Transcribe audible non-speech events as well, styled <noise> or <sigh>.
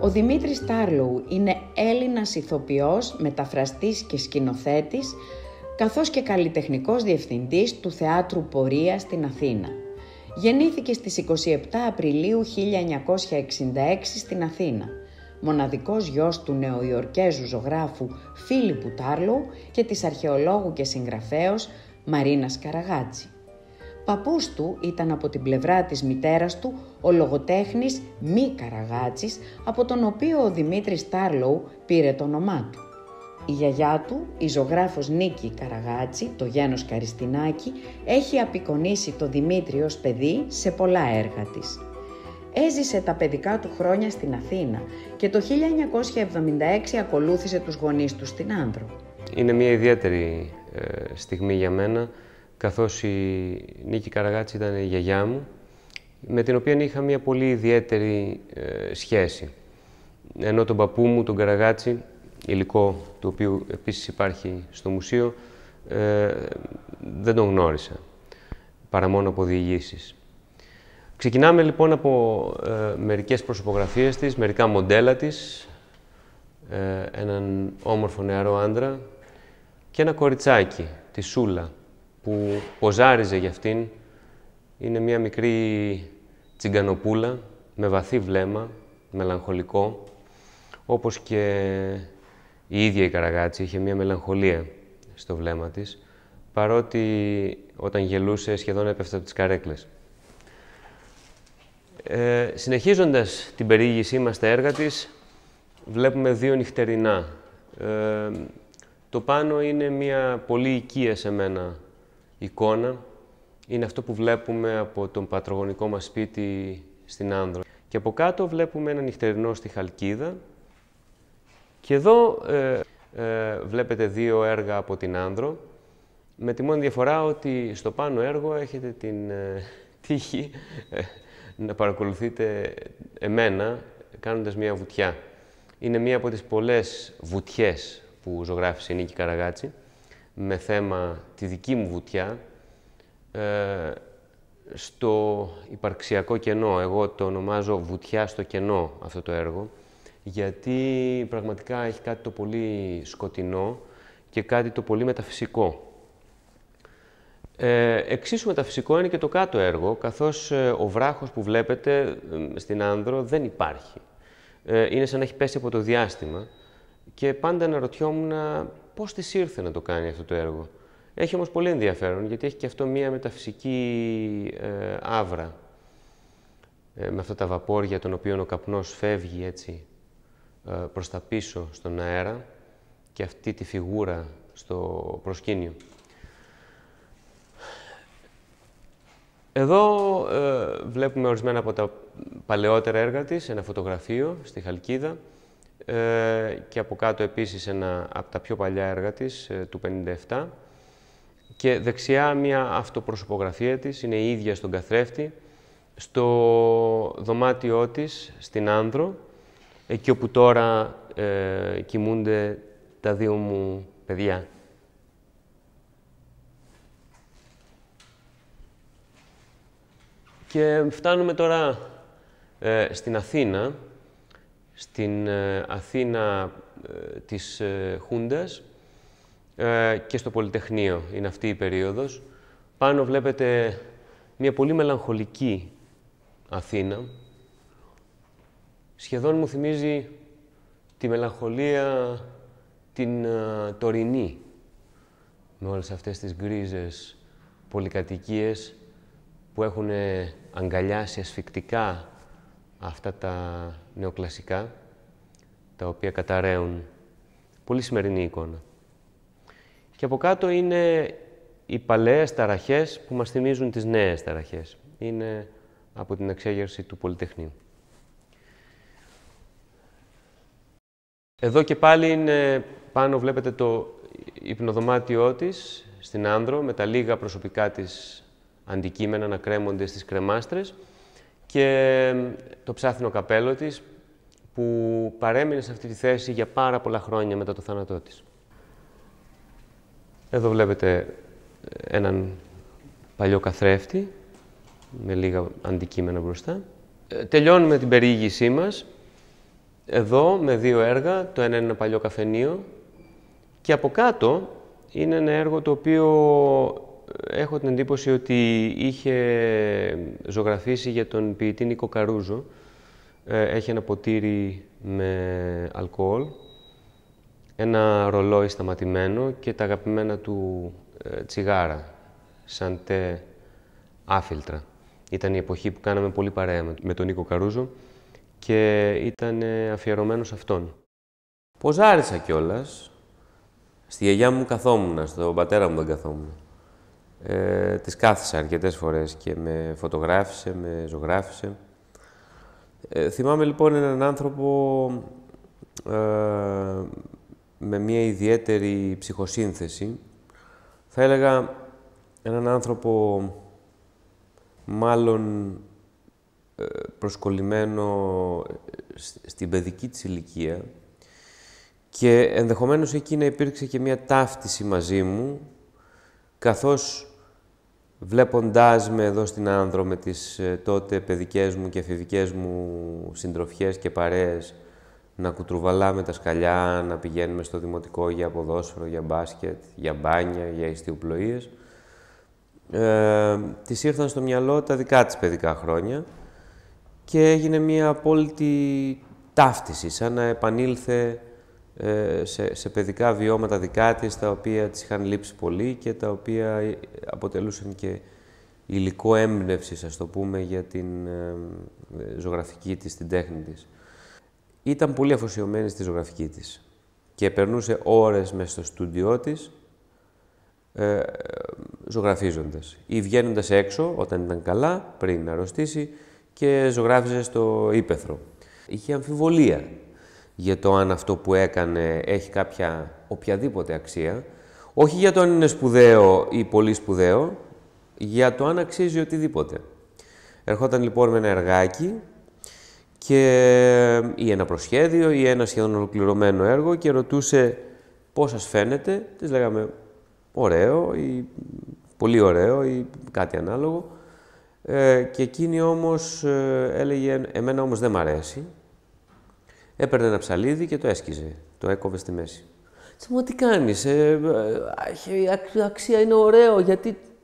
Ο Δημήτρης Τάρλου είναι Έλληνας ηθοποιός, μεταφραστής και σκηνοθέτης, καθώς και καλλιτεχνικός διευθυντής του Θεάτρου Πορεία στην Αθήνα. Γεννήθηκε στις 27 Απριλίου 1966 στην Αθήνα. Μοναδικός γιος του νεοϊορκέζου ζωγράφου Φίλιππου Τάρλου και της αρχαιολόγου και συγγραφέως Μαρίνας Καραγάτση. Παππούς του ήταν από την πλευρά της μητέρας του ο λογοτέχνης Μη Καραγάτσης, από τον οποίο ο Δημήτρης Τάρλοου πήρε το όνομά του. Η γιαγιά του, η ζωγράφος Νίκη Καραγάτση, το γένος Καριστινάκη, έχει απεικονίσει το Δημήτρη ως παιδί σε πολλά έργα της. Έζησε τα παιδικά του χρόνια στην Αθήνα και το 1976 ακολούθησε τους γονείς του στην Άνδρο. Είναι μια ιδιαίτερη ε, στιγμή για μένα καθώς η Νίκη Καραγάτση ήταν η γιαγιά μου, με την οποία είχα μια πολύ ιδιαίτερη ε, σχέση. Ενώ τον παππού μου, τον Καραγάτση, υλικό του οποίου επίσης υπάρχει στο μουσείο, ε, δεν τον γνώρισα, παρά μόνο από διηγήσεις. Ξεκινάμε λοιπόν από ε, μερικές προσωπογραφίες της, μερικά μοντέλα της, έναν όμορφο νεαρό άντρα και ένα κοριτσάκι, τη Σούλα, που ποζάριζε για αυτήν. Είναι μια μικρή τσιγκανοπούλα με βαθύ βλέμμα, μελαγχολικό, όπως και η ίδια η Καραγάτση είχε μια μελαγχολία στο βλέμμα της, παρότι όταν γελούσε σχεδόν έπεφτε από τις καρέκλες. Ε, συνεχίζοντας την περιήγησή μας στα έργα της, βλέπουμε δύο νυχτερινά. Ε, το πάνω είναι μια πολύ οικία σε μένα εικόνα είναι αυτό που βλέπουμε από τον πατρογονικό μας σπίτι στην Άνδρο. Και από κάτω βλέπουμε ένα νυχτερινό στη Χαλκίδα. Και εδώ ε, ε βλέπετε δύο έργα από την Άνδρο, με τη μόνη διαφορά ότι στο πάνω έργο έχετε την ε, <laughs> τύχη ε, να παρακολουθείτε εμένα κάνοντας μία βουτιά. Είναι μία από τις πολλές βουτιές που ζωγράφησε η Νίκη Καραγάτση με θέμα τη δική μου βουτιά ε, στο υπαρξιακό κενό. Εγώ το ονομάζω «Βουτιά στο κενό» αυτό το έργο, γιατί πραγματικά έχει κάτι το πολύ σκοτεινό και κάτι το πολύ μεταφυσικό. Ε, εξίσου μεταφυσικό είναι και το κάτω έργο, καθώς ε, ο βράχος που βλέπετε ε, στην Άνδρο δεν υπάρχει. Ε, είναι σαν να έχει πέσει από το διάστημα και πάντα αναρωτιόμουν πώς της ήρθε να το κάνει αυτό το έργο. Έχει όμως πολύ ενδιαφέρον, γιατί έχει και αυτό μία μεταφυσική ε, άβρα. Ε, με αυτά τα βαπόρια, των οποίων ο καπνός φεύγει έτσι ε, προς τα πίσω στον αέρα και αυτή τη φιγούρα στο προσκήνιο. Εδώ ε, βλέπουμε ορισμένα από τα παλαιότερα έργα της, ένα φωτογραφείο στη Χαλκίδα, ε, και από κάτω επίσης ένα από τα πιο παλιά έργα της, ε, του 57. Και δεξιά μια αυτοπροσωπογραφία της, είναι η ίδια στον καθρέφτη, στο δωμάτιό της, στην Άνδρο, εκεί όπου τώρα ε, κοιμούνται τα δύο μου παιδιά. Και φτάνουμε τώρα στην Αθήνα, στην ε, Αθήνα ε, της ε, Χούντας και στο Πολυτεχνείο. Είναι αυτή η περίοδος. Πάνω βλέπετε μια πολύ μελαγχολική Αθήνα. Σχεδόν μου θυμίζει τη μελαγχολία την τωρινή. Με όλες αυτές τις γκρίζες πολυκατοικίες που έχουν αγκαλιάσει ασφικτικά αυτά τα νεοκλασικά, τα οποία καταραίουν. Πολύ σημερινή εικόνα. Και από κάτω είναι οι παλαιές ταραχές που μας θυμίζουν τις νέες ταραχές. Είναι από την εξέγερση του Πολυτεχνείου. Εδώ και πάλι είναι, πάνω βλέπετε το υπνοδωμάτιό της στην Άνδρο με τα λίγα προσωπικά της αντικείμενα να κρέμονται στις κρεμάστρες και το ψάθινο καπέλο της που παρέμεινε σε αυτή τη θέση για πάρα πολλά χρόνια μετά το θάνατό της. Εδώ βλέπετε ε, έναν παλιό καθρέφτη με λίγα αντικείμενα μπροστά. Ε, τελειώνουμε την περιήγησή μας εδώ με δύο έργα. Το ένα είναι ένα παλιό καφενείο και από κάτω είναι ένα έργο το οποίο έχω την εντύπωση ότι είχε ζωγραφίσει για τον ποιητή Νίκο Καρούζο. Ε, έχει ένα ποτήρι με αλκοόλ, ένα ρολόι σταματημένο και τα αγαπημένα του ε, τσιγάρα, σαν τε άφιλτρα. Ήταν η εποχή που κάναμε πολύ παρέα με τον Νίκο Καρούζο και ήταν ε, αφιερωμένος σε αυτόν. Ποζάρισα κιόλας. Στη γιαγιά μου καθόμουν, στον πατέρα μου δεν καθόμουν ε, της κάθισα αρκετές φορές και με φωτογράφησε, με ζωγράφησε. Ε, θυμάμαι λοιπόν έναν άνθρωπο ε, με μια ιδιαίτερη ψυχοσύνθεση. Θα έλεγα έναν άνθρωπο μάλλον ε, προσκολλημένο στην παιδική της ηλικία και ενδεχομένως εκεί να υπήρξε και μια ταύτιση μαζί μου καθώς βλέποντάς με εδώ στην Άνδρο με τις ε, τότε παιδικές μου και εφηβικές μου συντροφιές και παρέες να κουτρουβαλάμε τα σκαλιά, να πηγαίνουμε στο δημοτικό για ποδόσφαιρο, για μπάσκετ, για μπάνια, για ιστιοπλοείες. Ε, της ήρθαν στο μυαλό τα δικά της παιδικά χρόνια και έγινε μια απόλυτη ταύτιση, σαν να επανήλθε ε, σε, σε παιδικά βιώματα δικά της, τα οποία της είχαν λείψει πολύ και τα οποία ε, αποτελούσαν και υλικό έμπνευσης, ας το πούμε, για την ε, ζωγραφική της, την τέχνη της. Ήταν πολύ αφοσιωμένη στη ζωγραφική της και περνούσε ώρες μέσα στο στούντιό της ε, ζωγραφίζοντας ή βγαίνοντας έξω όταν ήταν καλά, πριν αρρωστήσει και ζωγράφιζε στο ύπεθρο. Είχε αμφιβολία για το αν αυτό που έκανε έχει κάποια οποιαδήποτε αξία. Όχι για το αν είναι σπουδαίο ή πολύ σπουδαίο, για το αν αξίζει οτιδήποτε. Ερχόταν λοιπόν με ένα εργάκι και... Ε, ή ένα προσχέδιο ή ένα σχεδόν ολοκληρωμένο έργο και ρωτούσε πώς σας φαίνεται. Της λέγαμε ωραίο ή πολύ ωραίο ή κάτι ανάλογο. Ε, και εκείνη όμως ε, έλεγε εμένα όμως δεν μ' αρέσει Έπαιρνε ένα ψαλίδι και το έσκιζε. Το έκοβε στη μέση. Τι μου, τι κάνεις, ε, ε αξία είναι ωραίο, γιατί